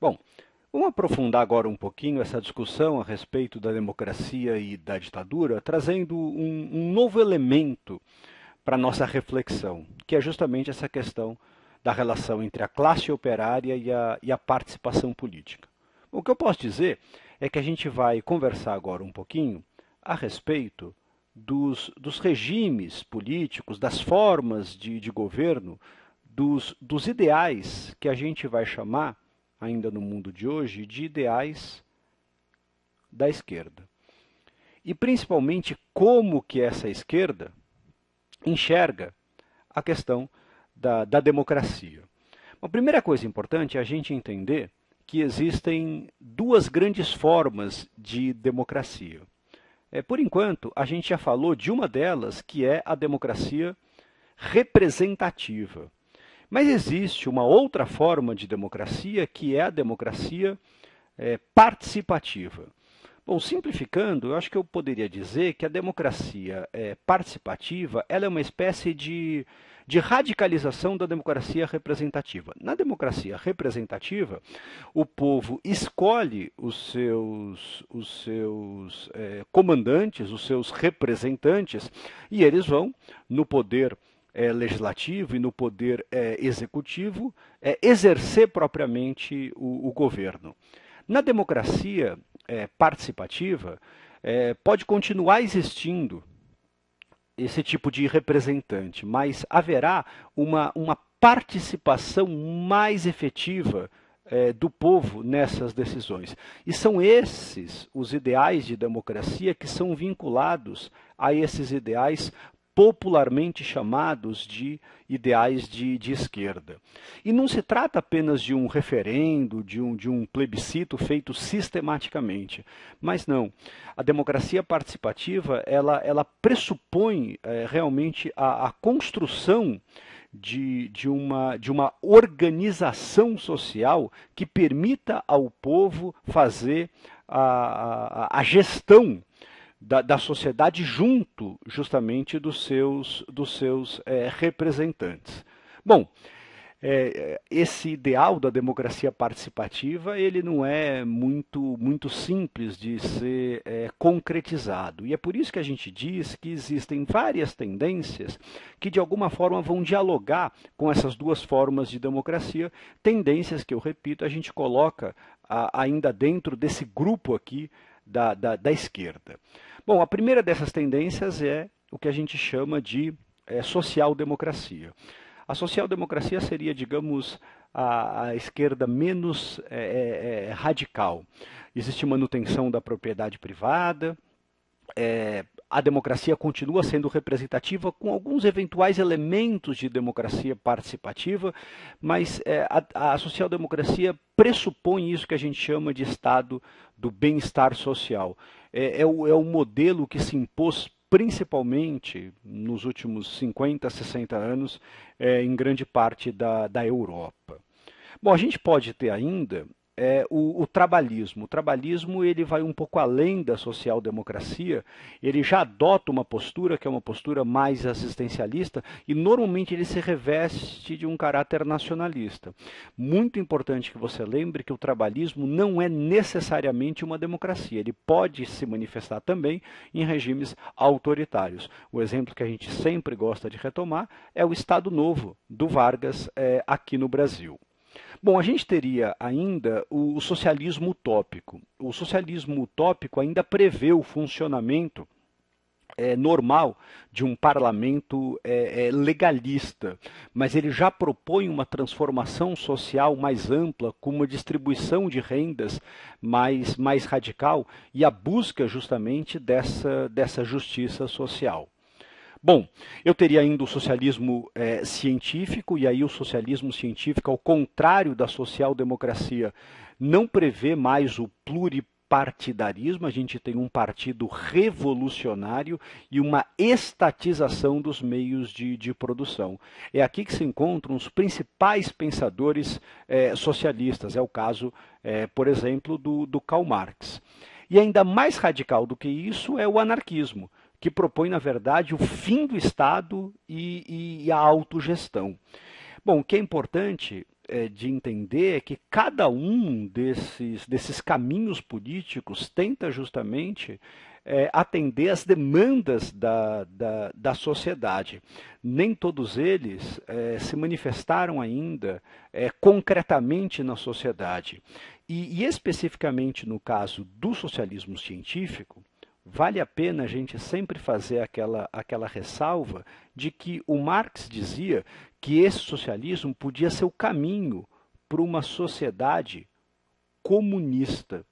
Bom, vamos aprofundar agora um pouquinho essa discussão a respeito da democracia e da ditadura, trazendo um, um novo elemento para nossa reflexão, que é justamente essa questão da relação entre a classe operária e a, e a participação política. O que eu posso dizer é que a gente vai conversar agora um pouquinho a respeito dos, dos regimes políticos, das formas de, de governo, dos, dos ideais que a gente vai chamar ainda no mundo de hoje, de ideais da esquerda. E principalmente como que essa esquerda enxerga a questão da, da democracia. A primeira coisa importante é a gente entender que existem duas grandes formas de democracia. É, por enquanto, a gente já falou de uma delas, que é a democracia representativa. Mas existe uma outra forma de democracia que é a democracia é, participativa. Bom, simplificando, eu acho que eu poderia dizer que a democracia é, participativa ela é uma espécie de, de radicalização da democracia representativa. Na democracia representativa, o povo escolhe os seus, os seus é, comandantes, os seus representantes, e eles vão, no poder é, legislativo e no poder é, executivo é, exercer propriamente o, o, governo. Na democracia é, participativa, é, pode continuar existindo esse tipo de representante, mas haverá uma, uma participação mais efetiva é, do povo nessas decisões. E são esses os ideais de democracia que são vinculados a esses ideais popularmente chamados de ideais de, de, esquerda. E não se trata apenas de um referendo, de um, de um plebiscito feito sistematicamente. Mas não. A democracia participativa ela, ela pressupõe é, realmente a, a construção de, de, uma, de uma organização social que permita ao povo fazer a, a, a gestão da, da sociedade junto justamente dos seus, dos seus é, representantes. Bom, é, é, esse ideal da democracia participativa ele não é muito muito simples de ser é, concretizado e é por isso que a gente diz que existem várias tendências que de alguma forma vão dialogar com essas duas formas de democracia tendências que eu repito a gente coloca a, ainda dentro desse grupo aqui da, da, da esquerda Bom, a primeira dessas tendências é o que a gente chama de é, social-democracia. A social-democracia seria, digamos, a, a esquerda menos é, é, é radical. Existe manutenção da propriedade privada, é, a democracia continua sendo representativa, com alguns eventuais elementos de democracia participativa, mas é, a, a social-democracia pressupõe isso que a gente chama de estado do bem-estar social é, é, o, é o modelo que se impôs principalmente nos últimos 50, 60 anos, é, em grande parte da, da Europa. Bom, a gente pode ter ainda é, o, o, trabalhismo. O trabalhismo ele vai um pouco além da social-democracia, ele já adota uma postura que é uma postura mais assistencialista e normalmente ele se reveste de um caráter nacionalista. Muito importante que você lembre que o trabalhismo não é necessariamente uma democracia, ele pode se manifestar também em regimes autoritários. O exemplo que a gente sempre gosta de retomar é o Estado Novo do Vargas é, aqui no Brasil. Bom, a gente teria ainda o socialismo utópico. O socialismo utópico ainda prevê o funcionamento é, normal de um parlamento é, é, legalista, mas ele já propõe uma transformação social mais ampla, com uma distribuição de rendas mais, mais radical e a busca justamente dessa, dessa justiça social. Bom, eu teria ainda o socialismo é, científico, e aí o socialismo científico, ao contrário da social-democracia, não prevê mais o pluripartidarismo, a gente tem um partido revolucionário e uma estatização dos meios de, de produção. É aqui que se encontram os principais pensadores é, socialistas, é o caso, é, por exemplo, do, do Karl Marx. E ainda mais radical do que isso é o anarquismo que propõe, na verdade, o fim do Estado e, e, e a autogestão. Bom, o que é importante é, de entender é que cada um desses, desses caminhos políticos tenta justamente é, atender às demandas da, da, da, sociedade. Nem todos eles é, se manifestaram ainda é, concretamente na sociedade. E, e, especificamente no caso do socialismo científico, vale a pena a gente sempre fazer aquela, aquela ressalva de que o Marx dizia que esse socialismo podia ser o caminho para uma sociedade comunista.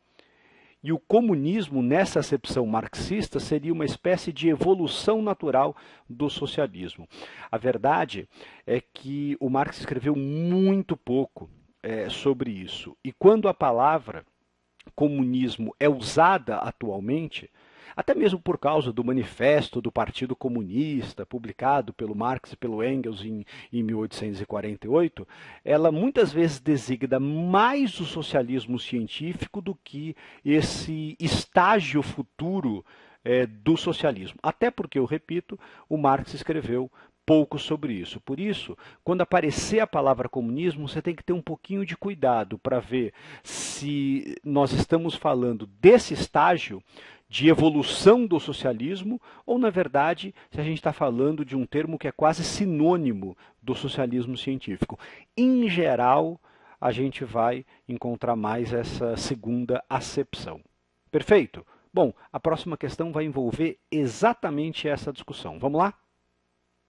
E o comunismo, nessa acepção marxista, seria uma espécie de evolução natural do socialismo. A verdade é que o Marx escreveu muito pouco é, sobre isso. E quando a palavra comunismo é usada atualmente, até mesmo por causa do manifesto do Partido Comunista, publicado pelo Marx e pelo Engels em, em 1848, ela muitas vezes designa mais o socialismo científico do que esse estágio futuro é, do socialismo. Até porque, eu repito, o Marx escreveu pouco sobre isso. Por isso, quando aparecer a palavra comunismo, você tem que ter um pouquinho de cuidado para ver se nós estamos falando desse estágio de evolução do socialismo, ou, na verdade, se a gente está falando de um termo que é quase sinônimo do socialismo científico. Em geral, a gente vai encontrar mais essa segunda acepção. Perfeito? Bom, a próxima questão vai envolver exatamente essa discussão. Vamos lá?